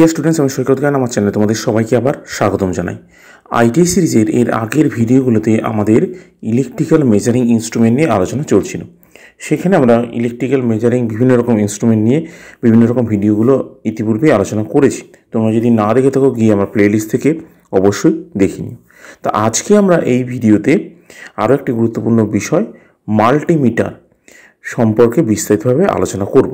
dear students আমি সৈকত গান আমার চ্যানেলে তোমাদের সবাইকে আবার স্বাগতম জানাই আইটি সিরিজের এর আগের ভিডিওগুলোতে আমাদের ইলেকট্রিক্যাল মেজারিং ইনস্ট্রুমেন্ট নিয়ে আলোচনা চলছিল সেখানে আমরা ইলেকট্রিক্যাল মেজারিং বিভিন্ন রকম ইনস্ট্রুমেন্ট নিয়ে বিভিন্ন রকম ভিডিওগুলো ইতিপূর্বে আলোচনা করেছি তোমরা যদি না দেখে থাকো গিয়ে আমার প্লেলিস্ট থেকে অবশ্যই দেখে নিও তা আজকে আমরা এই ভিডিওতে আরও একটি গুরুত্বপূর্ণ বিষয় মাল্টিমিটার সম্পর্কে বিস্তারিতভাবে আলোচনা করব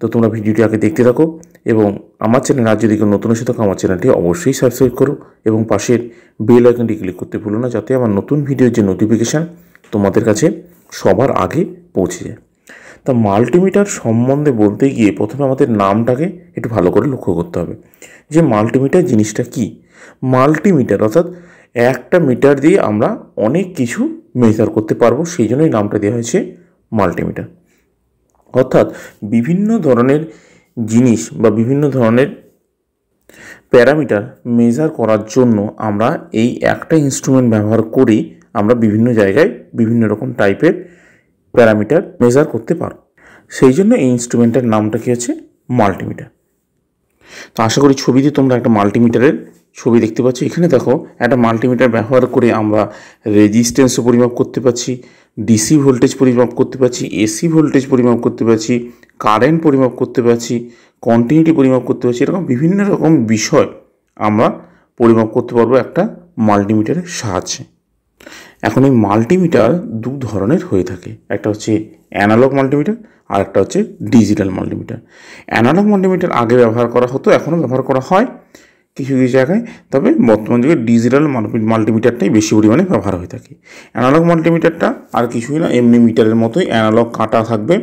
তো তোমরা ভিডিওটি আগে দেখতে থাকো এবং আমার চ্যানেল আর যদি কেউ নতুন এসে থাকো আমার চ্যানেলটি অবশ্যই সাবস্ক্রাইব করো এবং পাশের বেল আইকনটি ক্লিক করতে ভুলো না যাতে আমার নতুন ভিডিওর যে নোটিফিকেশান তোমাদের কাছে সবার আগে পৌঁছে যায় তা মাল্টিমিটার সম্বন্ধে বলতে গিয়ে প্রথমে আমাদের নামটাকে একটু ভালো করে লক্ষ্য করতে হবে যে মাল্টিমিটার জিনিসটা কি মাল্টিমিটার অর্থাৎ একটা মিটার দিয়ে আমরা অনেক কিছু মেজার করতে পারবো সেই জন্যই নামটা দেওয়া হয়েছে মাল্টিমিটার অর্থাৎ বিভিন্ন ধরনের জিনিস বা বিভিন্ন ধরনের প্যারামিটার মেজার করার জন্য আমরা এই একটা ইনস্ট্রুমেন্ট ব্যবহার করেই আমরা বিভিন্ন জায়গায় বিভিন্ন রকম টাইপের প্যারামিটার মেজার করতে পারো সেই জন্য এই ইনস্ট্রুমেন্টের নামটা কী হচ্ছে মাল্টিমিটার তো আশা করি ছবিতে তোমরা একটা মাল্টিমিটারের ছবি দেখতে পাচ্ছ এখানে দেখো একটা মাল্টিমিটার ব্যবহার করে আমরা রেজিস্ট্যান্সও পরিমাপ করতে পারছি ডিসি ভোল্টেজ পরিমাপ করতে পারছি এসি ভোল্টেজ পরিমাপ করতে পারছি কারেন্ট পরিমাপ করতে পারছি কন্টিনিউটি পরিমাপ করতে পারছি এরকম বিভিন্ন রকম বিষয় আমরা পরিমাপ করতে পারবো একটা মাল্টিমিটারের সাহায্যে এখন এই মাল্টিমিটার দু ধরনের হয়ে থাকে একটা হচ্ছে অ্যানালগ মাল্টিমিটার আর একটা হচ্ছে ডিজিটাল মাল্টিমিটার অ্যানালগ মাল্টিমিটার আগে ব্যবহার করা হতো এখনও ব্যবহার করা হয় কিছু কিছু জায়গায় তবে বর্তমান যুগে ডিজিটাল মাল্টিমিটারটাই বেশি পরিমাণে ব্যবহার হয়ে থাকে অ্যানালগ মাল্টিমিটারটা আর কিছুই না এমনি মিটারের মতোই অ্যানালগ কাটা থাকবে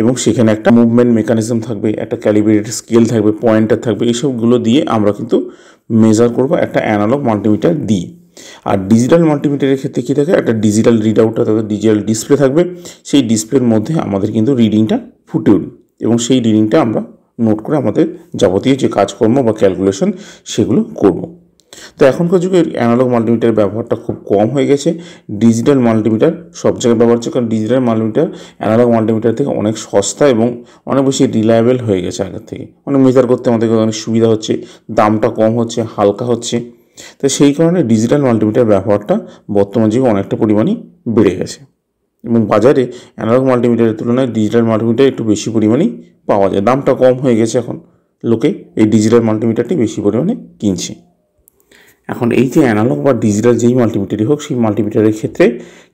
এবং সেখানে একটা মুভমেন্ট মেকানিজম থাকবে একটা ক্যালিব্রেটেড স্কেল থাকবে পয়েন্টার থাকবে এইসবগুলো দিয়ে আমরা কিন্তু মেজার করব একটা অ্যানালগ মাল্টিমিটার দিয়ে আর ডিজিটাল মাল্টিমিটারের ক্ষেত্রে কী থাকে একটা ডিজিটাল রিড আউটটা তাদের ডিজিটাল ডিসপ্লে থাকবে সেই ডিসপ্লের মধ্যে আমাদের কিন্তু রিডিংটা ফুটে উঠবে এবং সেই রিডিংটা আমরা নোট করে আমাদের যাবতীয় যে কাজকর্ম বা ক্যালকুলেশন সেগুলো করব তো এখনকার যুগে অ্যানালগ মাল্টিমিটার ব্যবহারটা খুব কম হয়ে গেছে ডিজিটাল মাল্টিমিটার সব জায়গায় ব্যবহার হচ্ছে কারণ ডিজিটাল মাল্টিমিটার অ্যানালগ মাল্টিমিটার থেকে অনেক সস্তা এবং অনেক বেশি রিলায়েবল হয়ে গেছে আগের থেকে অনেক মানে মেজার করতে আমাদেরকে অনেক সুবিধা হচ্ছে দামটা কম হচ্ছে হালকা হচ্ছে তো সেই কারণে ডিজিটাল মাল্টিমিটার ব্যবহারটা বর্তমান যুগে অনেকটা পরিমাণই বেড়ে গেছে এবং বাজারে অ্যানালগ মাল্টিমিটারের তুলনায় ডিজিটাল মাল্টিমিটার একটু বেশি পরিমাণেই পাওয়া যায় দামটা কম হয়ে গেছে এখন লোকে এই ডিজিটাল মাল্টিমিটারটি বেশি পরিমাণে কিনছে এখন এই যে অ্যানালগ বা ডিজিটাল যেই মাল্টিমিটারই হোক সেই মাল্টিমিটারের ক্ষেত্রে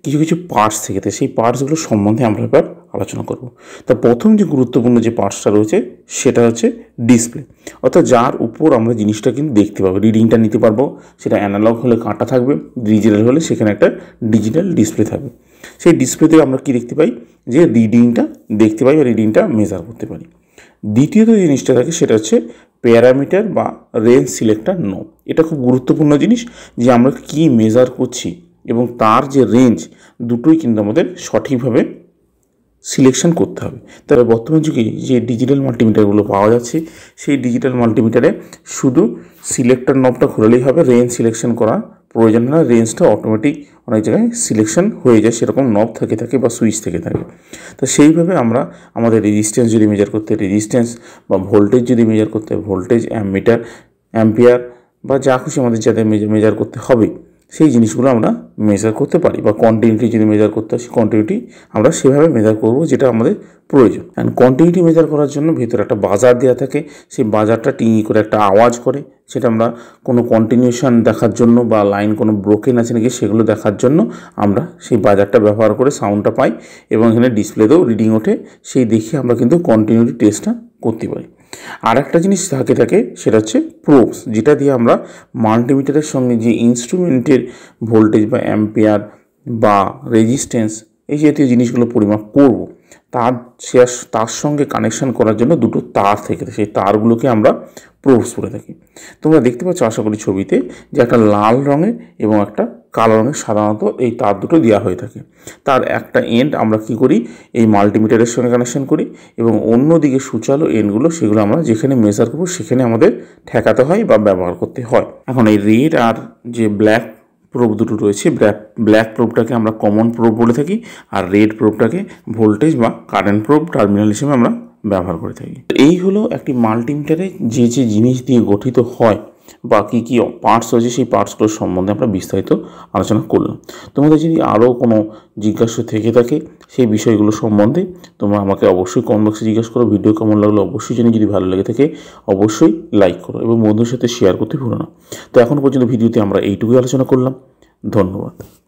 কিছু কিছু পার্টস থেকে সেই পার্টসগুলো সম্বন্ধে আমরা এবার আলোচনা করব তা প্রথম যে গুরুত্বপূর্ণ যে পার্টসটা রয়েছে সেটা হচ্ছে ডিসপ্লে অর্থাৎ যার উপর আমরা জিনিসটা কিন্তু দেখতে পাবো রিডিংটা নিতে পারবো সেটা অ্যানালগ হলে কাঁটা থাকবে ডিজিটাল হলে সেখানে একটা ডিজিটাল ডিসপ্লে থাকবে সেই ডিসপ্লেতে আমরা কি দেখতে পাই যে রিডিংটা দেখতে পাই বা রিডিংটা মেজার করতে পারি দ্বিতীয়ত জিনিসটা থাকে সেটা হচ্ছে প্যারামিটার বা রেঞ্জ সিলেক্টার নো এটা খুব গুরুত্বপূর্ণ জিনিস যে আমরা কি মেজার করছি এবং তার যে রেঞ্জ দুটোই কিন্তু আমাদের সঠিকভাবে সিলেকশন করতে হবে তবে বর্তমান যুগে যে ডিজিটাল মাল্টিমিটারগুলো পাওয়া যাচ্ছে সেই ডিজিটাল মাল্টিমিটারে শুধু সিলেক্টার নবটা খুললেই হবে রেঞ্জ সিলেকশন করা প্রয়োজন না রেঞ্জটা অটোমেটিক অনেক জায়গায় সিলেকশন হয়ে যায় সেরকম নব থেকে থাকে বা সুইচ থেকে থাকে তো সেইভাবে আমরা আমাদের রেজিস্ট্যান্স যদি মেজার করতে রেজিস্ট্যান্স বা ভোল্টেজ যদি মেজার করতে ভোল্টেজ অ্যাম মিটার অ্যাম্পিয়ার বা যা খুশি আমাদের যাদের মেজার করতে হবে সেই জিনিসগুলো আমরা মেজার করতে পারি বা কন্টিনিউটি যদি মেজার করতে হয় সেই কন্টিনিউটি আমরা সেভাবে মেজার করব যেটা আমাদের প্রয়োজন অ্যান্ড কন্টিনিউটি মেজার করার জন্য ভেতরে একটা বাজার দেওয়া থাকে সেই বাজারটা টিঙি করে একটা আওয়াজ করে সেটা আমরা কোনো কন্টিনিউশন দেখার জন্য বা লাইন কোনো ব্রোকেন আছে নাকি সেগুলো দেখার জন্য আমরা সেই বাজারটা ব্যবহার করে সাউন্ডটা পাই এবং এখানে ডিসপ্লেতেও রিডিং ওঠে সেই দেখে আমরা কিন্তু কন্টিনিউটি টেস্টটা করতে পারি আর একটা জিনিস থাকে থাকে সেটা হচ্ছে প্রোবস যেটা দিয়ে আমরা মাল্টিমিটারের সঙ্গে যে ইনস্ট্রুমেন্টের ভোল্টেজ বা অ্যাম্পিয়ার বা রেজিস্ট্যান্স এই জাতীয় জিনিসগুলো পরিমাপ করবো তার তার সঙ্গে কানেকশান করার জন্য দুটো তার থেকে সেই তারগুলোকে আমরা প্রোভস করে থাকি তোমরা দেখতে পাচ্ছ আশা করি ছবিতে যে একটা লাল রঙের এবং একটা কালো রঙের সাধারণত এই তার দুটো দেওয়া হয়ে থাকে তার একটা এন্ড আমরা কি করি এই মাল্টিমিটারের সঙ্গে কানেকশন করি এবং অন্যদিকে সুচালো এন্ডগুলো সেগুলো আমরা যেখানে মেজার করবো সেখানে আমাদের ঠেকাতে হয় বা ব্যবহার করতে হয় এখন এই রেড আর যে ব্ল্যাক প্রোব দুটো রয়েছে ব্ল্যাক ব্ল্যাক প্রোবটাকে আমরা কমন প্রোব বলে থাকি আর রেড প্রোবটাকে ভোল্টেজ বা কারেন্ট প্রোব টার্মিনাল হিসেবে আমরা ব্যবহার করে থাকি এই হলো একটি মাল্টিমিটারে যে যে জিনিস দিয়ে গঠিত হয় বাকি কী পার্টস রয়েছে সেই পার্টসগুলোর সম্বন্ধে আমরা বিস্তারিত আলোচনা করলাম তোমাদের যদি আরও কোনো জিজ্ঞাসা থেকে থাকে সেই বিষয়গুলো সম্বন্ধে তোমরা আমাকে অবশ্যই কমেন্ট বক্সে জিজ্ঞাসা করো ভিডিও কেমন লাগলো অবশ্যই জানি যদি ভালো লেগে থাকে অবশ্যই লাইক করো এবং বন্ধুর সাথে শেয়ার করতে ভুলো না তো এখন পর্যন্ত ভিডিওতে আমরা এইটুকুই আলোচনা করলাম ধন্যবাদ